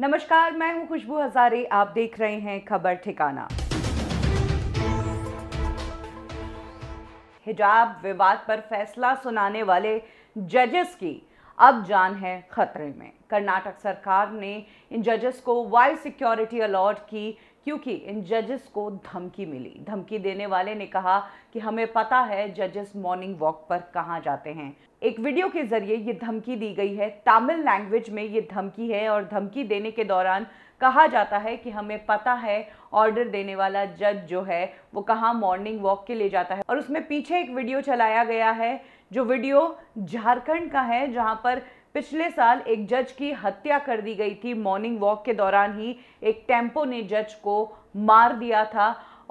नमस्कार मैं हूं खुशबू हजारे आप देख रहे हैं खबर ठिकाना हिजाब विवाद पर फैसला सुनाने वाले जजेस की अब जान है खतरे में कर्नाटक सरकार ने इन जजेस को वाइड सिक्योरिटी अलॉट की क्योंकि इन जजेस को धमकी मिली धमकी देने वाले ने कहा कि हमें पता है जजेस मॉर्निंग वॉक पर कहाँ जाते हैं एक वीडियो के जरिए ये धमकी दी गई है तमिल लैंग्वेज में ये धमकी है और धमकी देने के दौरान कहा जाता है कि हमें पता है ऑर्डर देने वाला जज जो है वो कहाँ मॉर्निंग वॉक के लिए जाता है और उसमें पीछे एक वीडियो चलाया गया है जो वीडियो झारखंड का है जहां पर पिछले साल एक जज की हत्या कर दी गई थी मॉर्निंग वॉक के दौरान ही एक टेम्पो ने जज को मार दिया था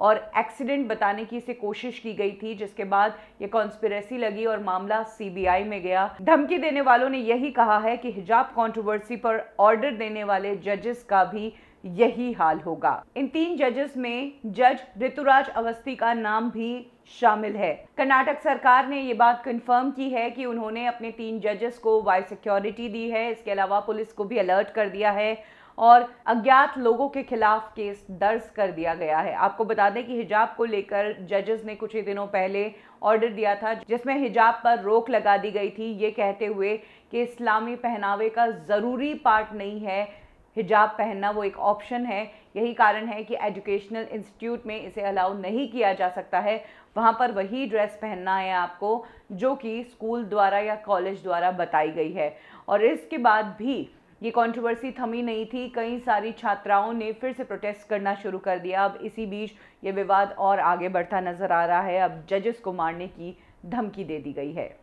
और एक्सीडेंट बताने की इसे कोशिश की गई थी जिसके बाद ये कॉन्स्पिरेसी लगी और मामला सीबीआई में गया धमकी देने वालों ने यही कहा है कि हिजाब कंट्रोवर्सी पर ऑर्डर देने वाले जजेस का भी यही हाल होगा इन तीन जजेस में जज ऋतुराज अवस्थी का नाम भी शामिल है कर्नाटक सरकार ने ये बात कंफर्म की है कि उन्होंने अपने तीन जजेस को वाई सिक्योरिटी दी है इसके अलावा पुलिस को भी अलर्ट कर दिया है और अज्ञात लोगों के खिलाफ केस दर्ज कर दिया गया है आपको बता दें कि हिजाब को लेकर जजेस ने कुछ ही दिनों पहले ऑर्डर दिया था जिसमें हिजाब पर रोक लगा दी गई थी ये कहते हुए कि इस्लामी पहनावे का ज़रूरी पार्ट नहीं है हिजाब पहनना वो एक ऑप्शन है यही कारण है कि एजुकेशनल इंस्टीट्यूट में इसे अलाउ नहीं किया जा सकता है वहाँ पर वही ड्रेस पहनना है आपको जो कि स्कूल द्वारा या कॉलेज द्वारा बताई गई है और इसके बाद भी ये कंट्रोवर्सी थमी नहीं थी कई सारी छात्राओं ने फिर से प्रोटेस्ट करना शुरू कर दिया अब इसी बीच ये विवाद और आगे बढ़ता नज़र आ रहा है अब जजेस को मारने की धमकी दे दी गई है